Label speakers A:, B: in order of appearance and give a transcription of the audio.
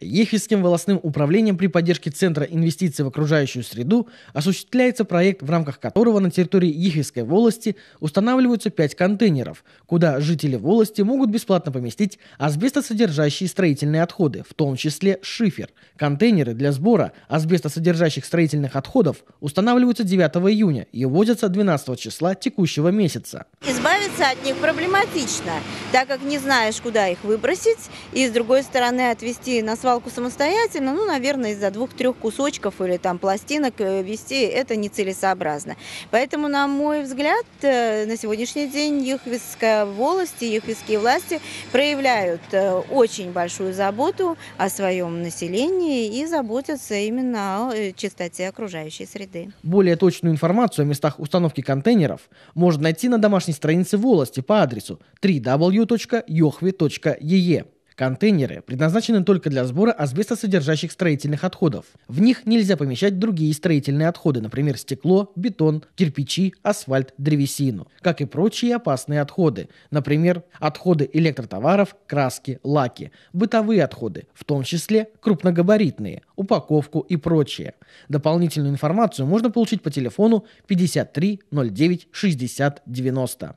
A: Ехидским волостным управлением при поддержке Центра инвестиций в окружающую среду осуществляется проект, в рамках которого на территории Ехидской волости устанавливаются пять контейнеров, куда жители волости могут бесплатно поместить асбестосодержащие строительные отходы, в том числе шифер. Контейнеры для сбора асбестосодержащих строительных отходов устанавливаются 9 июня и вводятся 12 числа текущего месяца.
B: Избавиться от них проблематично так как не знаешь, куда их выбросить, и с другой стороны отвезти на свалку самостоятельно, ну, наверное, из-за двух-трех кусочков или там пластинок э, вести это нецелесообразно. Поэтому, на мой взгляд, э, на сегодняшний день Юхвистская волость и юхвистские власти проявляют э, очень большую заботу о своем населении и заботятся именно о чистоте окружающей среды.
A: Более точную информацию о местах установки контейнеров можно найти на домашней странице волости по адресу 3W www.yohvi.ee. Контейнеры предназначены только для сбора асбестосодержащих строительных отходов. В них нельзя помещать другие строительные отходы, например, стекло, бетон, кирпичи, асфальт, древесину, как и прочие опасные отходы, например, отходы электротоваров, краски, лаки, бытовые отходы, в том числе крупногабаритные, упаковку и прочее. Дополнительную информацию можно получить по телефону 53 90.